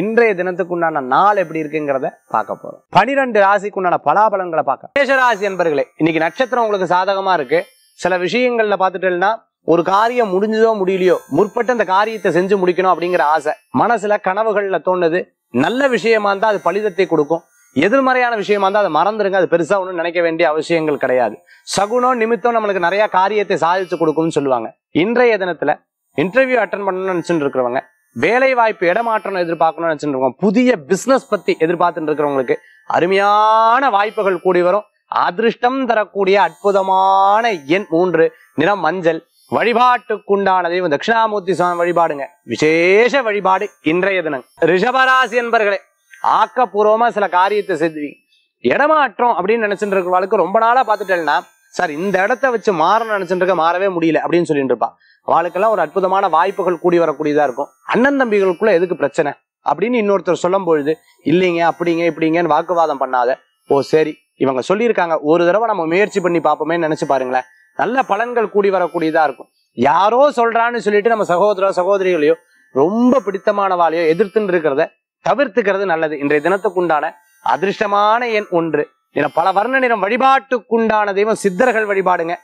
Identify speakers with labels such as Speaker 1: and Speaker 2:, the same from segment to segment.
Speaker 1: இன்றைய தினத்துக்கு உண்டான நாள் எப்படி இருக்குங்கிறத பார்க்க போறோம் பனிரெண்டு உண்டான பலாபலன்களை பார்க்க மேஷராசி என்பர்களே இன்னைக்கு நட்சத்திரம் உங்களுக்கு சாதகமா இருக்கு சில விஷயங்கள்ல பார்த்துட்டேன்னா ஒரு காரியம் முடிஞ்சதோ முடியலையோ முற்பட்டு அந்த காரியத்தை செஞ்சு முடிக்கணும் அப்படிங்கிற ஆசை மனசுல கனவுகள்ல தோணுது நல்ல விஷயமா இருந்தா அது பலிதத்தை கொடுக்கும் எதிர்மறையான விஷயமா இருந்தால் அதை மறந்துடுங்க அது பெருசா ஒன்றும் நினைக்க வேண்டிய அவசியங்கள் கிடையாது சகுனம் நிமித்தம் நம்மளுக்கு நிறைய காரியத்தை சாதிச்சு கொடுக்கும்னு சொல்லுவாங்க இன்றைய தினத்துல இன்டர்வியூ அட்டன் பண்ணணும்னு நினைச்சுட்டு இருக்கிறவங்க வேலை வாய்ப்பு இடமாற்றம் எதிர்பார்க்கணும்னு நினைச்சுருக்கோம் புதிய பிசினஸ் பத்தி எதிர்பார்த்துட்டு இருக்கிறவங்களுக்கு அருமையான வாய்ப்புகள் கூடி வரும் அதிர்ஷ்டம் தரக்கூடிய அற்புதமான எண் மூன்று நிறம் மஞ்சள் வழிபாட்டுக்குண்டான தெய்வம் தட்சிணாமூர்த்தி சுவாமி வழிபாடுங்க விசேஷ வழிபாடு இன்றைய தினம் ரிஷபராசி என்பர்களே ஆக்கப்பூர்வமா சில காரியத்தை செஞ்சுவீங்க இடமாற்றம் அப்படின்னு நினைச்சுட்டு இருக்கிறவளுக்கு ரொம்ப நாளா பாத்துட்டேன்னா சார் இந்த இடத்த வச்சு மாறணும் நினைச்சுட்டு இருக்க மாறவே முடியல அப்படின்னு சொல்லிட்டு இருப்பான் அவளுக்கெல்லாம் ஒரு அற்புதமான வாய்ப்புகள் கூடி வரக்கூடியதா இருக்கும் அண்ணன் தம்பிகளுக்குள்ள எதுக்கு பிரச்சனை அப்படின்னு இன்னொருத்தர் சொல்லும் பொழுது இல்லைங்க அப்படிங்க இப்படிங்கன்னு வாக்குவாதம் பண்ணாத ஓ சரி இவங்க சொல்லியிருக்காங்க ஒரு தடவை நம்ம முயற்சி பண்ணி பார்ப்போமே நினைச்சு பாருங்களேன் நல்ல பலன்கள் கூடி வரக்கூடியதா இருக்கும் யாரோ சொல்றான்னு சொல்லிட்டு நம்ம சகோதர சகோதரிகளையோ ரொம்ப பிடித்தமானவாளையோ எதிர்த்துன்னு இருக்கிறத தவிர்த்துக்கிறது நல்லது இன்றைய தினத்துக்குண்டான அதிர்ஷ்டமான எண் ஒன்று என பல வர்ண நிறம் வழிபாட்டுக்குண்டான தெய்வம் சித்தர்கள் வழிபாடுங்க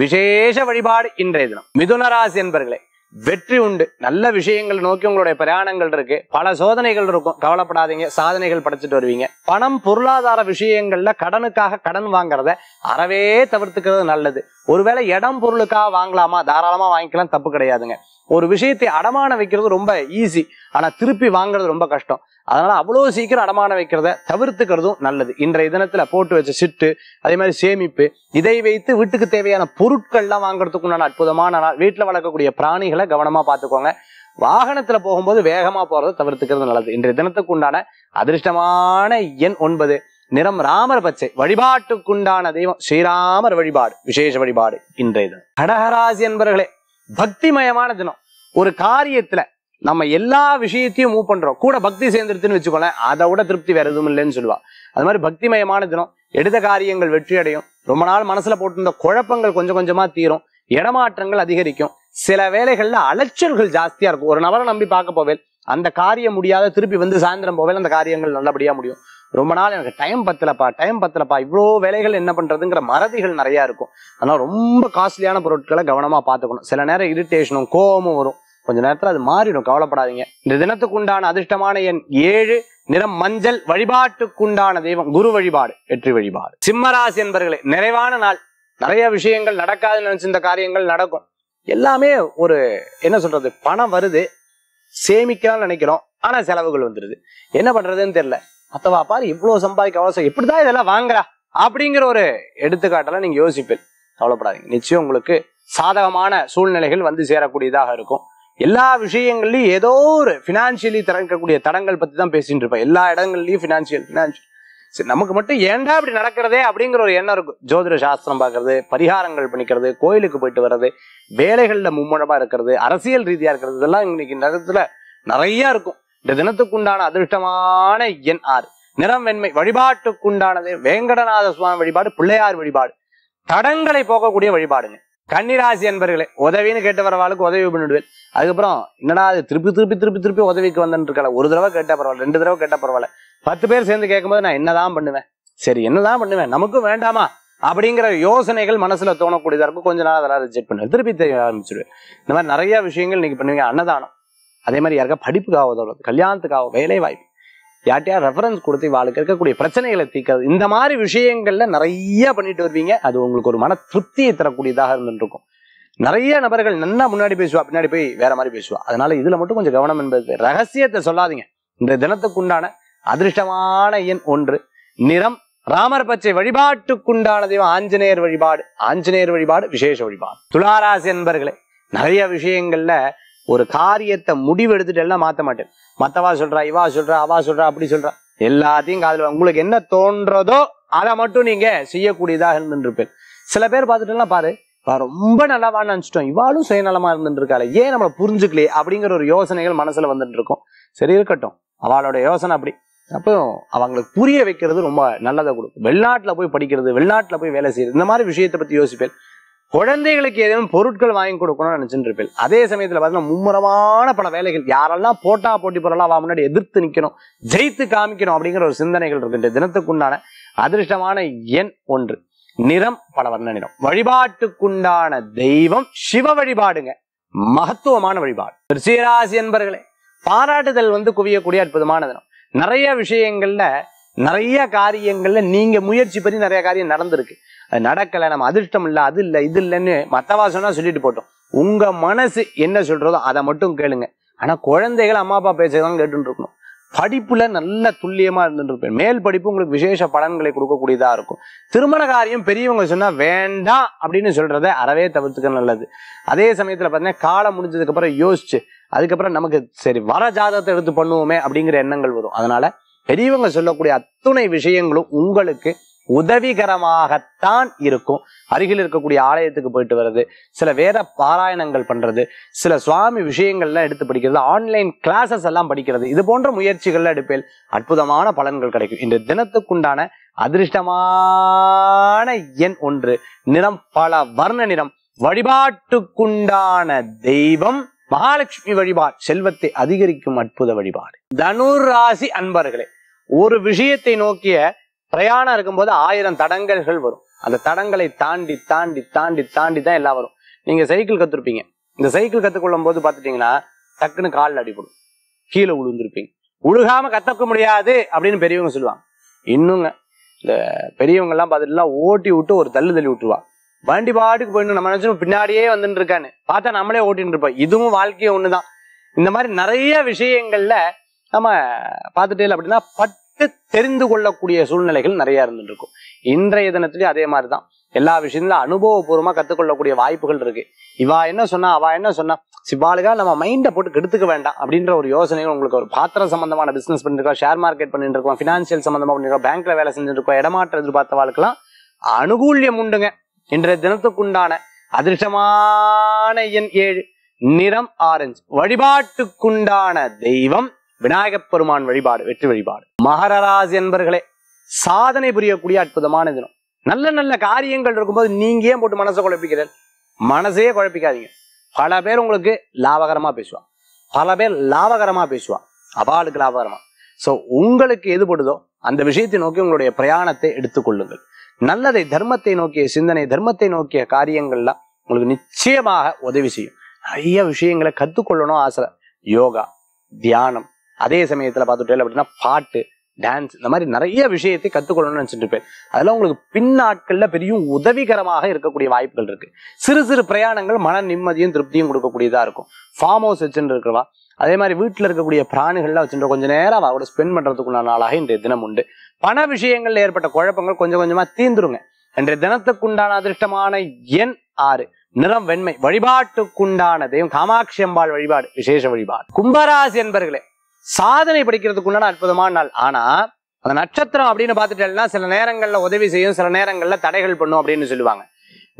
Speaker 1: விசேஷ வழிபாடு இன்றைய தினம் ராசி என்பர்களே வெற்றி உண்டு நல்ல விஷயங்கள் நோக்கி உங்களுடைய பிரயாணங்கள் இருக்கு பல சோதனைகள் இருக்கும் கவலைப்படாதீங்க சாதனைகள் படைச்சிட்டு வருவீங்க பணம் பொருளாதார விஷயங்கள்ல கடனுக்காக கடன் வாங்குறத அறவே தவிர்த்துக்கிறது நல்லது ஒருவேளை இடம் பொருளுக்காக வாங்கலாமா தாராளமா வாங்கிக்கலாம் தப்பு கிடையாதுங்க ஒரு விஷயத்தை அடமான வைக்கிறது ரொம்ப ஈஸி ஆனா திருப்பி வாங்குறது ரொம்ப கஷ்டம் அதனால அவ்வளவு சீக்கிரம் அடமான வைக்கிறத தவிர்த்துக்கிறதும் நல்லது இன்றைய தினத்துல போட்டு வச்ச சிட்டு அதே மாதிரி சேமிப்பு இதை வைத்து வீட்டுக்கு தேவையான பொருட்கள்லாம் வாங்குறதுக்கு உண்டான அற்புதமான நாள் வீட்டுல வளர்க்கக்கூடிய பிராணிகளை கவனமா பாத்துக்கோங்க வாகனத்துல போகும்போது வேகமா போறதை தவிர்த்துக்கிறது நல்லது இன்றைய தினத்துக்கு உண்டான அதிர்ஷ்டமான எண் ஒன்பது நிறம் ராமர் பச்சை வழிபாட்டுக்குண்டான தெய்வம் ஸ்ரீராமர் வழிபாடு விசேஷ வழிபாடு இன்றைய தினம் கடகராசி என்பர்களே பக்திமயமான தினம் ஒரு காரியத்துல நம்ம எல்லா விஷயத்தையும் மூவ் பண்றோம் கூட பக்தி சேர்ந்துருத்துன்னு வச்சுக்கோங்க அதை விட திருப்தி வேற எதுவும் இல்லைன்னு சொல்லுவா அது மாதிரி பக்திமயமான தினம் எடுத்த காரியங்கள் வெற்றி அடையும் ரொம்ப நாள் மனசுல போட்டிருந்த குழப்பங்கள் கொஞ்சம் கொஞ்சமா தீரும் இடமாற்றங்கள் அதிகரிக்கும் சில வேலைகள்ல அலைச்சல்கள் ஜாஸ்தியா இருக்கும் ஒரு நபரை நம்பி பார்க்க போவேன் அந்த காரியம் முடியாத திருப்பி வந்து சாயந்தரம் போவேன் அந்த காரியங்கள் நல்லபடியா முடியும் ரொம்ப நாள் எனக்கு டைம் பத்தலப்பா டைம் பத்தலப்பா இவ்வளோ வேலைகள் என்ன பண்றதுங்கிற மறதிகள் நிறையா இருக்கும் அதனால் ரொம்ப காஸ்ட்லியான பொருட்களை கவனமா பார்த்துக்கணும் சில நேரம் இரிட்டேஷனும் கோபமும் வரும் கொஞ்ச நேரத்தில் அது மாறிடும் கவலைப்படாதீங்க இந்த தினத்துக்கு உண்டான அதிர்ஷ்டமான எண் ஏழு நிறம் மஞ்சள் வழிபாட்டுக்குண்டான தெய்வம் குரு வழிபாடு வெற்றி வழிபாடு சிம்மராசி என்பர்களே நிறைவான நாள் நிறைய விஷயங்கள் நடக்காதுன்னு நினைச்சு இந்த காரியங்கள் நடக்கும் எல்லாமே ஒரு என்ன சொல்றது பணம் வருது சேமிக்கலாம்னு நினைக்கிறோம் ஆனா செலவுகள் வந்துடுது என்ன பண்றதுன்னு தெரியல அத்தவா பாரு இவ்வளவு சம்பாதிக்க அவ்வளவு எப்படிதான் இதெல்லாம் வாங்குறா அப்படிங்கிற ஒரு எடுத்துக்காட்டெல்லாம் நீங்க யோசிப்பேன் கவலைப்படாதீங்க நிச்சயம் உங்களுக்கு சாதகமான சூழ்நிலைகள் வந்து சேரக்கூடியதாக இருக்கும் எல்லா விஷயங்கள்லயும் ஏதோ ஒரு பினான்சியலி திறக்கக்கூடிய தடங்கள் பத்தி தான் பேசிட்டு இருப்பேன் எல்லா இடங்கள்லயும் பினான்சியல் பினான்சியல் சரி நமக்கு மட்டும் ஏண்டா இப்படி நடக்கிறதே அப்படிங்கிற ஒரு எண்ணம் இருக்கும் ஜோதிட சாஸ்திரம் பாக்குறது பரிகாரங்கள் பண்ணிக்கிறது கோயிலுக்கு போயிட்டு வர்றது வேலைகள்ல மும்முழமா இருக்கிறது அரசியல் ரீதியா இருக்கிறது இதெல்லாம் இன்னைக்கு நேரத்துல நிறைய இருக்கும் இந்த தினத்துக்குண்டான அதிர்ஷ்டமான எண் ஆறு நிறம் வெண்மை வழிபாட்டுக்குண்டானது வேங்கடநாத சுவாமி வழிபாடு பிள்ளையார் வழிபாடு தடங்களை போக்கக்கூடிய வழிபாடுங்க கன்னிராசி என்பர்களே உதவின்னு கேட்ட பரவாயில்லுக்கு உதவி பண்ணிடுவேன் அதுக்கப்புறம் என்னடா அது திருப்பி திருப்பி திருப்பி திருப்பி உதவிக்கு வந்துட்டு ஒரு தடவை கேட்டால் பரவாயில்ல ரெண்டு தடவை கேட்டால் பரவாயில்ல பத்து பேர் சேர்ந்து கேட்கும்போது நான் என்னதான் பண்ணுவேன் சரி என்னதான் பண்ணுவேன் நமக்கும் வேண்டாமா அப்படிங்கிற யோசனைகள் மனசுல தோணக்கூடியதா இருக்கும் கொஞ்ச நாள் அதெல்லாம் ரிஜெக்ட் பண்ணுவேன் திருப்பி தெரிய ஆரம்பிச்சிருவேன் இந்த மாதிரி நிறைய விஷயங்கள் நீங்க பண்ணுவீங்க அன்னதானம் அதே மாதிரி யாருக்கா படிப்புக்காக உதவுறது கல்யாணத்துக்காக வேலை வாய்ப்பு யார்ட்டையா ரெஃபரன்ஸ் கொடுத்து வாழ்க்கை இருக்கக்கூடிய பிரச்சனைகளை தீர்க்கிறது இந்த மாதிரி விஷயங்கள்ல நிறைய பண்ணிட்டு வருவீங்க அது உங்களுக்கு ஒரு மன திருப்தியை தரக்கூடியதாக இருந்துட்டு இருக்கும் நிறைய நபர்கள் நல்லா முன்னாடி பேசுவா பின்னாடி போய் வேற மாதிரி பேசுவா அதனால இதுல மட்டும் கொஞ்சம் கவனம் என்பது ரகசியத்தை சொல்லாதீங்க இந்த தினத்துக்குண்டான அதிர்ஷ்டமான எண் ஒன்று நிறம் ராமர் பச்சை வழிபாட்டுக்குண்டான தெய்வம் ஆஞ்சநேயர் வழிபாடு ஆஞ்சநேயர் வழிபாடு விசேஷ வழிபாடு துளாராசி என்பர்களே நிறைய விஷயங்கள்ல ஒரு காரியத்தை முடிவு எடுத்துட்டு எல்லாம் மாற்ற மாட்டேன் மத்தவா சொல்றா இவா சொல்றா அவா சொல்றா அப்படி சொல்றா எல்லாத்தையும் காதல உங்களுக்கு என்ன தோன்றதோ அதை மட்டும் நீங்க செய்யக்கூடியதாக இருந்துருப்பேன் சில பேர் பார்த்துட்டுலாம் பாரு ரொம்ப நல்லாவா நினச்சிட்டோம் இவாளும் சுயநலமா இருக்காள் ஏன் நம்மளை புரிஞ்சுக்கலையே அப்படிங்கிற ஒரு யோசனைகள் மனசுல வந்துட்டு இருக்கும் சரி இருக்கட்டும் அவளோட யோசனை அப்படி அப்போ அவங்களுக்கு புரிய வைக்கிறது ரொம்ப நல்லதை கொடுக்கும் வெளிநாட்டுல போய் படிக்கிறது வெளிநாட்டுல போய் வேலை செய்யறது இந்த மாதிரி விஷயத்தை பத்தி யோசிப்பேன் குழந்தைகளுக்கு ஏதேனும் பொருட்கள் வாங்கி கொடுக்கணும்னு நினச்சிட்டு இருப்பேன் அதே சமயத்தில் பார்த்தீங்கன்னா மும்முரமான பல வேலைகள் யாரெல்லாம் போட்டா போட்டி பொருளாக முன்னாடி எதிர்த்து நிற்கணும் ஜெயித்து காமிக்கணும் அப்படிங்கிற ஒரு சிந்தனைகள் இருக்கின்ற தினத்துக்குண்டான அதிர்ஷ்டமான எண் ஒன்று நிறம் பல வர்ண நிறம் வழிபாட்டுக்குண்டான தெய்வம் சிவ வழிபாடுங்க மகத்துவமான வழிபாடு திருச்சியராசி என்பர்களே பாராட்டுதல் வந்து குவியக்கூடிய அற்புதமான தினம் நிறைய விஷயங்கள்ல நிறைய காரியங்கள்ல நீங்க முயற்சி பண்ணி நிறைய காரியம் நடந்திருக்கு அது நடக்கல நம்ம அதிர்ஷ்டம் இல்லை அது இல்லை இது இல்லைன்னு மத்தவா சொன்னா சொல்லிட்டு போட்டோம் உங்க மனசு என்ன சொல்றதோ அதை மட்டும் கேளுங்க ஆனா குழந்தைகள் அம்மா அப்பா பேசுறதான் கேட்டு இருக்கணும் படிப்புல நல்ல துல்லியமா இருந்துட்டு இருப்பேன் மேல் படிப்பு உங்களுக்கு விசேஷ பலன்களை கொடுக்கக்கூடியதா இருக்கும் திருமண காரியம் பெரியவங்க சொன்னா வேண்டாம் அப்படின்னு சொல்றத அறவே தவிர்த்துக்க நல்லது அதே சமயத்துல பாத்தீங்கன்னா காலம் முடிஞ்சதுக்கு அப்புறம் யோசிச்சு அதுக்கப்புறம் நமக்கு சரி வர ஜாதகத்தை எடுத்து பண்ணுவோமே அப்படிங்கிற எண்ணங்கள் வரும் அதனால பெரியவங்க சொல்லக்கூடிய அத்துணை விஷயங்களும் உங்களுக்கு உதவிகரமாகத்தான் இருக்கும் அருகில் இருக்கக்கூடிய ஆலயத்துக்கு போயிட்டு வர்றது சில வேத பாராயணங்கள் பண்றது சில சுவாமி விஷயங்கள்லாம் எடுத்து படிக்கிறது ஆன்லைன் கிளாஸஸ் எல்லாம் படிக்கிறது இது போன்ற முயற்சிகள்ல எடுப்பேன் அற்புதமான பலன்கள் கிடைக்கும் இன்று தினத்துக்குண்டான அதிர்ஷ்டமான எண் ஒன்று நிறம் பல வர்ண நிறம் வழிபாட்டுக்குண்டான தெய்வம் மகாலட்சுமி வழிபாடு செல்வத்தை அதிகரிக்கும் அற்புத வழிபாடு தனுர் ராசி அன்பர்களே ஒரு விஷயத்தை நோக்கிய பிரயாணம் இருக்கும்போது ஆயிரம் தடங்கல்கள் வரும் அந்த தடங்களை தாண்டி தாண்டி தாண்டி தாண்டி தான் எல்லாம் வரும் நீங்க சைக்கிள் கத்துருப்பீங்க இந்த சைக்கிள் கத்துக்கொள்ளும் போது பாத்துட்டீங்கன்னா டக்குன்னு காலில் அடிபடும் கீழே உழுந்துருப்பீங்க உழுகாம கத்தக்க முடியாது அப்படின்னு பெரியவங்க சொல்லுவாங்க இன்னுங்க இந்த பெரியவங்க எல்லாம் பார்த்துட்டுலாம் ஓட்டி விட்டு ஒரு தள்ளு தள்ளி விட்டுருவாங்க வண்டி பாட்டுக்கு போயிடும் நம்ம நினைச்சு பின்னாடியே வந்துட்டு இருக்கான்னு பார்த்தா நம்மளே ஓட்டின்னு இருப்போம் இதுவும் வாழ்க்கையே ஒண்ணுதான் இந்த மாதிரி நிறைய விஷயங்கள்ல நம்ம பார்த்துட்டே அப்படின்னா பட்டு தெரிந்து கொள்ளக்கூடிய சூழ்நிலைகள் நிறைய இருந்துட்டு இருக்கும் இன்றைய தினத்துலயும் அதே மாதிரிதான் எல்லா விஷயங்களும் அனுபவபூர்வமா கத்துக்கொள்ளக்கூடிய வாய்ப்புகள் இருக்கு இவா என்ன சொன்னா அவ என்ன சொன்னா சிவாளுக்கா நம்ம மைண்டை போட்டு கெடுத்துக்க வேண்டாம் அப்படின்ற ஒரு யோசனைகள் உங்களுக்கு ஒரு பாத்திரம் சம்பந்தமான பிசினஸ் பண்ணிருக்கோம் ஷேர் மார்க்கெட் பண்ணிட்டு இருக்கோம் பினான்சியல் சம்பந்தமா பண்ணிருக்கோம் பேங்க்ல வேலை செஞ்சுட்டு இருக்கோம் இடமாற்ற எதிர்பார்த்த வாழ்க்கெல்லாம் அனுகூல்யம் உண்டுங்க இன்றைய தினத்துக்குண்டான அதிர்ஷ்டமான எண் ஏழு நிறம் ஆரஞ்சு வழிபாட்டுக்குண்டான தெய்வம் விநாயகப் பெருமான் வழிபாடு வெற்றி வழிபாடு மகரராஜ் என்பர்களே சாதனை புரியக்கூடிய அற்புதமான தினம் நல்ல நல்ல காரியங்கள் இருக்கும்போது நீங்க ஏன் போட்டு மனசை குழப்பிக்கிறேன் மனசையே குழப்பிக்காதீங்க பல பேர் உங்களுக்கு லாபகரமா பேசுவான் பல பேர் லாபகரமா பேசுவான் அபாலுக்கு லாபகரமா சோ உங்களுக்கு எது போடுதோ அந்த விஷயத்தை நோக்கி உங்களுடைய பிரயாணத்தை எடுத்துக்கொள்ளுங்கள் நல்லதை தர்மத்தை நோக்கிய சிந்தனை தர்மத்தை நோக்கிய காரியங்கள்லாம் உங்களுக்கு நிச்சயமாக உதவி செய்யும் நிறைய விஷயங்களை கற்றுக்கொள்ளணும் ஆசை யோகா தியானம் அதே சமயத்தில் பார்த்துட்டேன் அப்படின்னா பாட்டு டான்ஸ் இந்த மாதிரி நிறைய விஷயத்தை கற்றுக்கொள்ளணும்னு நினச்சிட்டு இருப்பேன் அதெல்லாம் உங்களுக்கு பின்னாட்களில் பெரிய உதவிகரமாக இருக்கக்கூடிய வாய்ப்புகள் இருக்கு சிறு சிறு பிரயாணங்கள் மன நிம்மதியும் திருப்தியும் கொடுக்கக்கூடியதாக இருக்கும் ஃபார்ம் ஹவுஸ் வச்சுட்டு இருக்கிறவா அதே மாதிரி வீட்டில் இருக்கக்கூடிய பிராணிகள்லாம் வச்சுட்டு கொஞ்சம் நேரம் அவரோட ஸ்பெண்ட் பண்ணுறதுக்குள்ள நாளாக இன்றைய தினம் உண்டு பண விஷயங்கள்ல ஏற்பட்ட குழப்பங்கள் கொஞ்சம் கொஞ்சமா தீந்துருங்க இன்றைய தினத்துக்குண்டான அதிர்ஷ்டமான எண் ஆறு நிறம் வெண்மை வழிபாட்டுக்குண்டான தெய்வம் காமாட்சி அம்பாள் வழிபாடு விசேஷ வழிபாடு கும்பராசி என்பர்களே சாதனை படிக்கிறதுக்குண்டான அற்புதமான நாள் ஆனா அந்த நட்சத்திரம் அப்படின்னு பார்த்துட்டேன்னா சில நேரங்கள்ல உதவி செய்யும் சில நேரங்கள்ல தடைகள் பண்ணும் அப்படின்னு சொல்லுவாங்க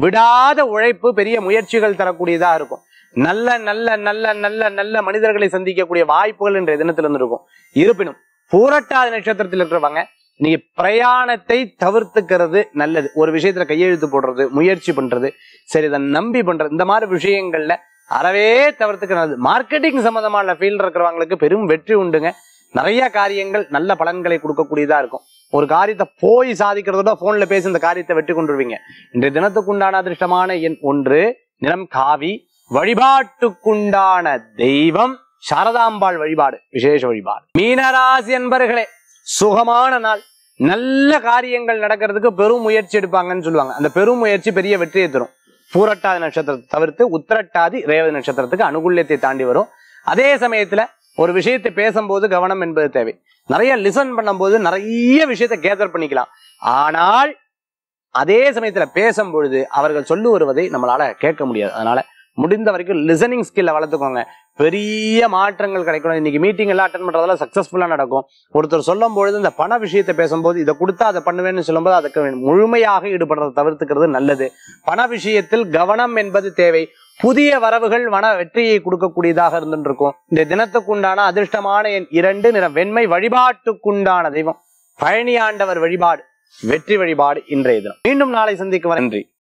Speaker 1: விடாத உழைப்பு பெரிய முயற்சிகள் தரக்கூடியதா இருக்கும் நல்ல நல்ல நல்ல நல்ல நல்ல மனிதர்களை சந்திக்கக்கூடிய வாய்ப்புகள் இன்றைய தினத்திலிருந்து இருக்கும் இருப்பினும் பூரட்டாத நட்சத்திரத்தில் இருக்கிறவங்க நீங்க பிரயாணத்தை தவிர்த்துக்கிறது நல்லது ஒரு விஷயத்துல கையெழுத்து போடுறது முயற்சி பண்றது சரி இதை நம்பி பண்றது இந்த மாதிரி விஷயங்கள்ல அறவே நல்லது மார்க்கெட்டிங் சம்பந்தமான ஃபீல்டு இருக்கிறவங்களுக்கு பெரும் வெற்றி உண்டுங்க நிறைய காரியங்கள் நல்ல பலன்களை கொடுக்கக்கூடியதா இருக்கும் ஒரு காரியத்தை போய் சாதிக்கிறதோட போன்ல பேசி இந்த காரியத்தை வெற்றி கொண்டுருவீங்க இன்றைய தினத்துக்குண்டான அதிர்ஷ்டமான எண் ஒன்று நிறம் காவி வழிபாட்டுக்குண்டான தெய்வம் சாரதாம்பாள் வழிபாடு விசேஷ வழிபாடு மீனராசி என்பர்களே சுகமான நாள் நல்ல காரியங்கள் நடக்கிறதுக்கு பெரும் முயற்சி எடுப்பாங்கன்னு சொல்லுவாங்க அந்த பெரும் முயற்சி பெரிய வெற்றியை தரும் பூரட்டாதி நட்சத்திரத்தை தவிர்த்து உத்திரட்டாதி ரேவதி நட்சத்திரத்துக்கு அனுகூல்யத்தை தாண்டி வரும் அதே சமயத்துல ஒரு விஷயத்தை பேசும்போது கவனம் என்பது தேவை நிறைய லிசன் பண்ணும்போது நிறைய விஷயத்த கேதர் பண்ணிக்கலாம் ஆனால் அதே சமயத்துல பேசும் பொழுது அவர்கள் சொல்லு வருவதை நம்மளால கேட்க முடியாது அதனால முடிந்த வரைக்கும் லிசனிங் ஸ்கில்ல வளர்த்துக்கோங்க பெரிய மாற்றங்கள் கிடைக்கணும் இன்னைக்கு மீட்டிங் எல்லாம் அட்டன் பண்றதெல்லாம் சக்சஸ்ஃபுல்லா நடக்கும் ஒருத்தர் சொல்லும் பொழுது இந்த பண விஷயத்தை பேசும்போது இதை கொடுத்தா அதை பண்ணுவேன்னு சொல்லும்போது அதுக்கு முழுமையாக ஈடுபடுறதை தவிர்த்துக்கிறது நல்லது பண விஷயத்தில் கவனம் என்பது தேவை புதிய வரவுகள் வன வெற்றியை கொடுக்கக்கூடியதாக இருந்துருக்கும் இந்த தினத்துக்குண்டான அதிர்ஷ்டமான என் இரண்டு நிற வெண்மை வழிபாட்டுக்குண்டான தெய்வம் பழனி ஆண்டவர் வழிபாடு வெற்றி வழிபாடு இன்றைய தினம் மீண்டும் நாளை சந்திக்கும் நன்றி